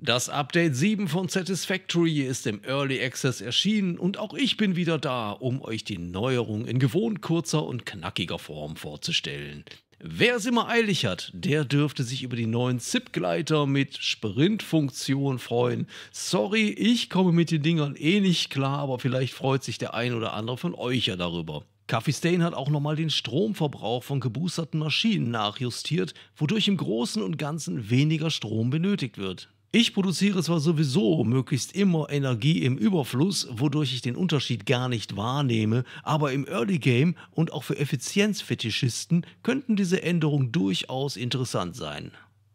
Das Update 7 von Satisfactory ist im Early Access erschienen und auch ich bin wieder da, um euch die Neuerung in gewohnt kurzer und knackiger Form vorzustellen. Wer es immer eilig hat, der dürfte sich über die neuen ZIP-Gleiter mit Sprintfunktion freuen. Sorry, ich komme mit den Dingern eh nicht klar, aber vielleicht freut sich der ein oder andere von euch ja darüber. Coffee Stain hat auch nochmal den Stromverbrauch von geboosterten Maschinen nachjustiert, wodurch im Großen und Ganzen weniger Strom benötigt wird. Ich produziere zwar sowieso möglichst immer Energie im Überfluss, wodurch ich den Unterschied gar nicht wahrnehme, aber im Early Game und auch für Effizienzfetischisten könnten diese Änderungen durchaus interessant sein.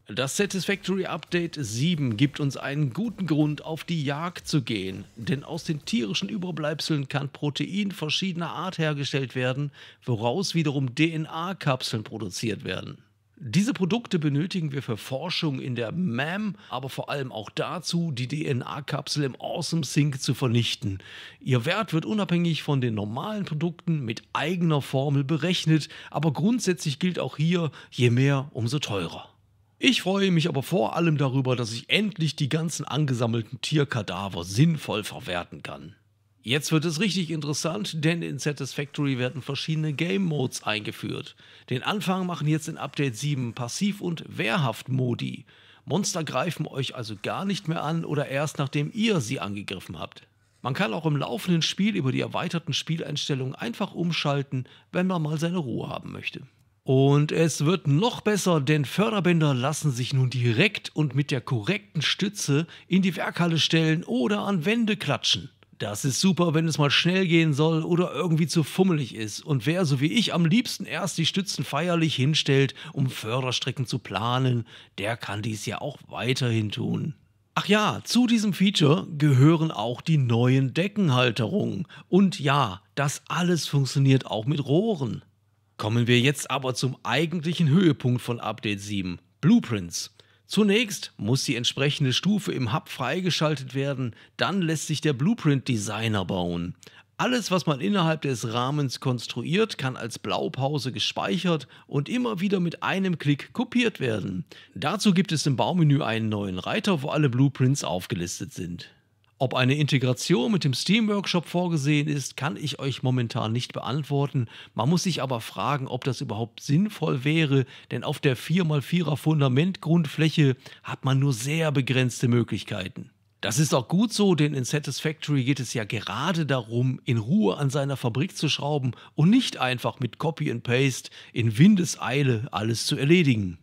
Das Satisfactory Update 7 gibt uns einen guten Grund, auf die Jagd zu gehen, denn aus den tierischen Überbleibseln kann Protein verschiedener Art hergestellt werden, woraus wiederum DNA-Kapseln produziert werden. Diese Produkte benötigen wir für Forschung in der MAM, aber vor allem auch dazu, die DNA-Kapsel im Awesome Sync zu vernichten. Ihr Wert wird unabhängig von den normalen Produkten mit eigener Formel berechnet, aber grundsätzlich gilt auch hier, je mehr, umso teurer. Ich freue mich aber vor allem darüber, dass ich endlich die ganzen angesammelten Tierkadaver sinnvoll verwerten kann. Jetzt wird es richtig interessant, denn in Satisfactory werden verschiedene Game Modes eingeführt. Den Anfang machen jetzt in Update 7 Passiv- und Wehrhaft-Modi. Monster greifen euch also gar nicht mehr an oder erst nachdem ihr sie angegriffen habt. Man kann auch im laufenden Spiel über die erweiterten Spieleinstellungen einfach umschalten, wenn man mal seine Ruhe haben möchte. Und es wird noch besser, denn Förderbänder lassen sich nun direkt und mit der korrekten Stütze in die Werkhalle stellen oder an Wände klatschen. Das ist super, wenn es mal schnell gehen soll oder irgendwie zu fummelig ist. Und wer so wie ich am liebsten erst die Stützen feierlich hinstellt, um Förderstrecken zu planen, der kann dies ja auch weiterhin tun. Ach ja, zu diesem Feature gehören auch die neuen Deckenhalterungen. Und ja, das alles funktioniert auch mit Rohren. Kommen wir jetzt aber zum eigentlichen Höhepunkt von Update 7, Blueprints. Zunächst muss die entsprechende Stufe im Hub freigeschaltet werden, dann lässt sich der Blueprint Designer bauen. Alles, was man innerhalb des Rahmens konstruiert, kann als Blaupause gespeichert und immer wieder mit einem Klick kopiert werden. Dazu gibt es im Baumenü einen neuen Reiter, wo alle Blueprints aufgelistet sind. Ob eine Integration mit dem Steam-Workshop vorgesehen ist, kann ich euch momentan nicht beantworten. Man muss sich aber fragen, ob das überhaupt sinnvoll wäre, denn auf der 4x4er Fundamentgrundfläche hat man nur sehr begrenzte Möglichkeiten. Das ist auch gut so, denn in Satisfactory geht es ja gerade darum, in Ruhe an seiner Fabrik zu schrauben und nicht einfach mit Copy and Paste in Windeseile alles zu erledigen.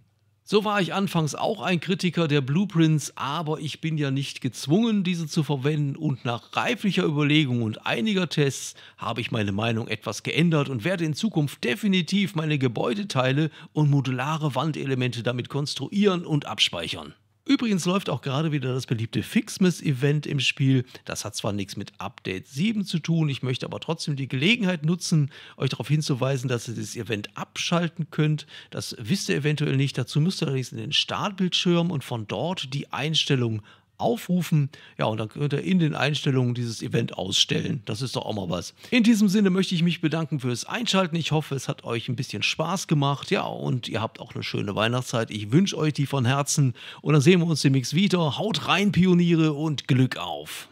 So war ich anfangs auch ein Kritiker der Blueprints, aber ich bin ja nicht gezwungen, diese zu verwenden und nach reiflicher Überlegung und einiger Tests habe ich meine Meinung etwas geändert und werde in Zukunft definitiv meine Gebäudeteile und modulare Wandelemente damit konstruieren und abspeichern. Übrigens läuft auch gerade wieder das beliebte Fixmas-Event im Spiel. Das hat zwar nichts mit Update 7 zu tun, ich möchte aber trotzdem die Gelegenheit nutzen, euch darauf hinzuweisen, dass ihr das Event abschalten könnt. Das wisst ihr eventuell nicht. Dazu müsst ihr allerdings in den Startbildschirm und von dort die Einstellung aufrufen. Ja, und dann könnt ihr in den Einstellungen dieses Event ausstellen. Das ist doch auch mal was. In diesem Sinne möchte ich mich bedanken fürs Einschalten. Ich hoffe, es hat euch ein bisschen Spaß gemacht. Ja, und ihr habt auch eine schöne Weihnachtszeit. Ich wünsche euch die von Herzen. Und dann sehen wir uns demnächst wieder. Haut rein, Pioniere, und Glück auf!